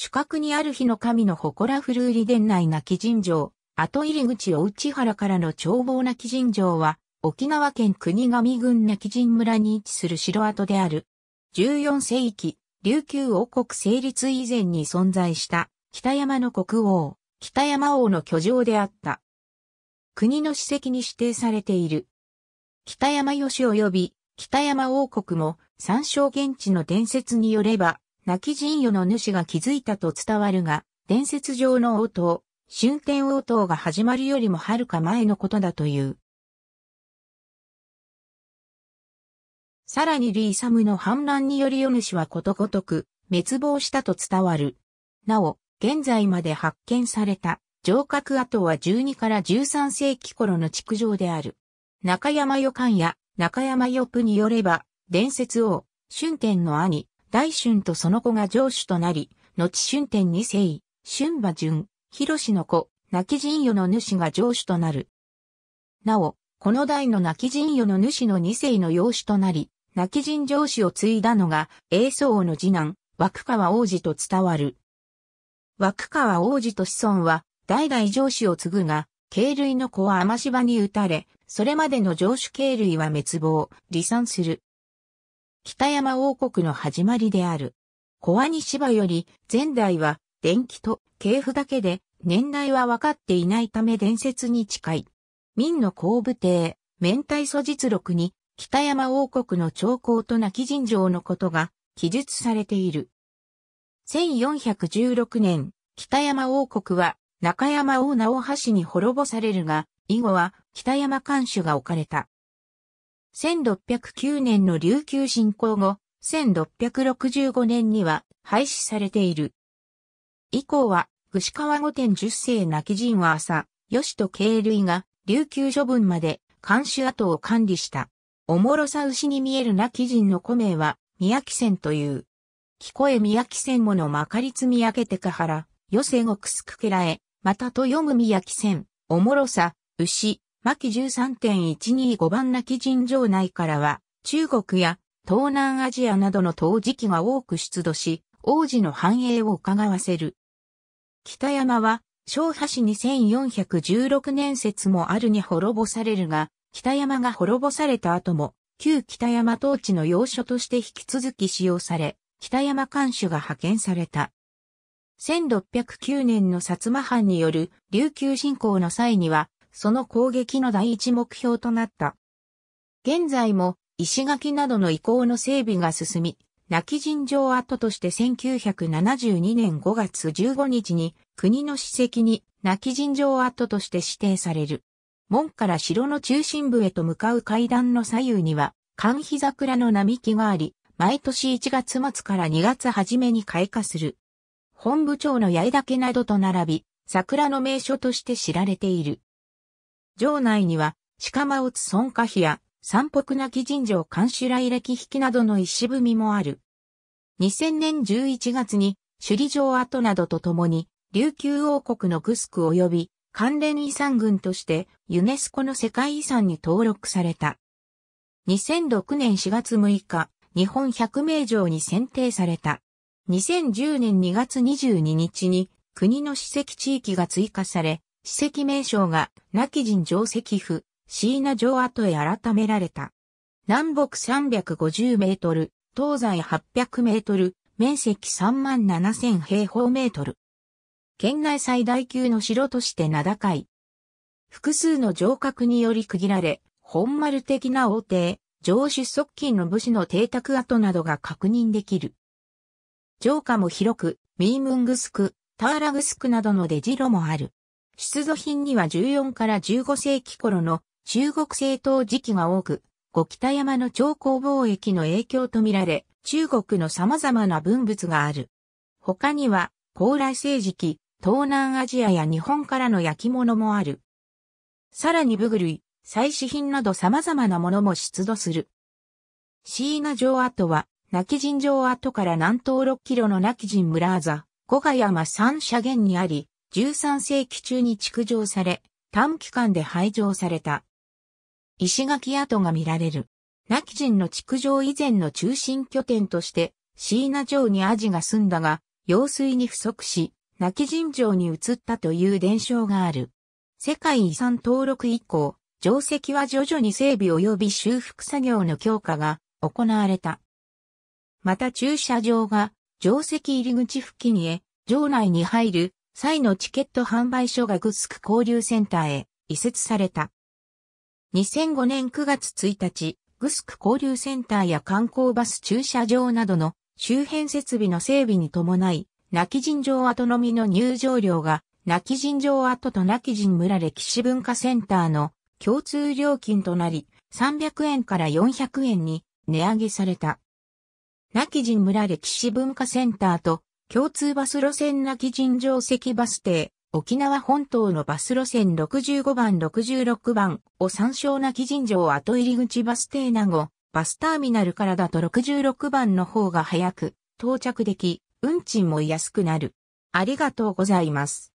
主角にある日の神の祠古売殿内なき神城、後入り口を内原からの眺望なき神城は、沖縄県国神郡なき神村に位置する城跡である。14世紀、琉球王国成立以前に存在した北山の国王、北山王の居城であった。国の史跡に指定されている。北山義及び北山王国も参照現地の伝説によれば亡き陣与の主が気づいたと伝わるが、伝説上の応答、春天応答が始まるよりもはるか前のことだという。さらにリーサムの反乱によりお主はことごとく滅亡したと伝わる。なお、現在まで発見された城郭跡は12から13世紀頃の築城である。中山予感や中山予プによれば、伝説王、春天の兄、大春とその子が上主となり、後春天に世、春馬淳、広氏の子、泣き人与の主が上主となる。なお、この代の泣き人与の主の二世の養子となり、泣き人上主を継いだのが、英宗王の次男、枠川王子と伝わる。枠川王子と子孫は、代々上主を継ぐが、系類の子は天芝に打たれ、それまでの上主系類は滅亡、離散する。北山王国の始まりである。小兄芝より、前代は、電気と系譜だけで、年代は分かっていないため伝説に近い。明の後部帝、明太祖実録に、北山王国の長江と泣き尋常のことが記述されている。1416年、北山王国は中山王直橋に滅ぼされるが、以後は北山監守が置かれた。1609年の琉球侵攻後、1665年には廃止されている。以降は、牛川御殿十世亡き人は朝、吉と慶類が琉球処分まで監視跡を管理した。おもろさ牛に見える亡き人の古名は、宮城線という。聞こえ宮城線ものまかりつみ上げてかはら、よせごくすくけらえ、またと読む宮城線、おもろさ、牛、巻13.125番なき尋常内からは、中国や東南アジアなどの陶磁器が多く出土し、王子の繁栄を伺わせる。北山は、昭波氏2416年説もあるに滅ぼされるが、北山が滅ぼされた後も、旧北山統治の要所として引き続き使用され、北山監守が派遣された。1609年の薩摩藩による琉球侵攻の際には、その攻撃の第一目標となった。現在も石垣などの遺構の整備が進み、泣き尋常跡として1972年5月15日に国の史跡に泣き尋常跡として指定される。門から城の中心部へと向かう階段の左右には、寒日桜の並木があり、毎年1月末から2月初めに開花する。本部長の八重岳などと並び、桜の名所として知られている。城内には、鹿間打孫家碑や、三北なき神城監修来歴引などの石踏みもある。2000年11月に、首里城跡などとともに、琉球王国のグスク及び関連遺産群としてユネスコの世界遺産に登録された。2006年4月6日、日本百名城に選定された。2010年2月22日に国の史跡地域が追加され、史跡名称が、ナキジン城石府、シーナ城跡へ改められた。南北350メートル、東西800メートル、面積3万7000平方メートル。県内最大級の城として名高い。複数の城郭により区切られ、本丸的な王邸、城主側近の武士の邸宅跡などが確認できる。城下も広く、ミームングスク、ターラグスクなどの出城もある。出土品には14から15世紀頃の中国製陶磁器が多く、五北山の長江貿易の影響とみられ、中国の様々な文物がある。他には、高麗政磁器、東南アジアや日本からの焼き物もある。さらに武具類、祭祀品など様々なものも出土する。椎名城跡は、亡き神城跡から南東6キロの亡き神村あざ、五ヶ山三社源にあり、13世紀中に築城され、短期間で廃城された。石垣跡が見られる。亡き人の築城以前の中心拠点として、椎名城にアジが住んだが、用水に不足し、亡き人城に移ったという伝承がある。世界遺産登録以降、城跡は徐々に整備及び修復作業の強化が行われた。また駐車場が城跡入り口付近へ、城内に入る際のチケット販売所がグスク交流センターへ移設された。2005年9月1日、グスク交流センターや観光バス駐車場などの周辺設備の整備に伴い、泣き人城跡のみの入場料が、泣き人城跡と泣き人村歴史文化センターの共通料金となり、300円から400円に値上げされた。泣き人村歴史文化センターと共通バス路線なき尋常席バス停、沖縄本島のバス路線65番66番を参照なき尋常後入り口バス停名護、バスターミナルからだと66番の方が早く到着でき、運賃も安くなる。ありがとうございます。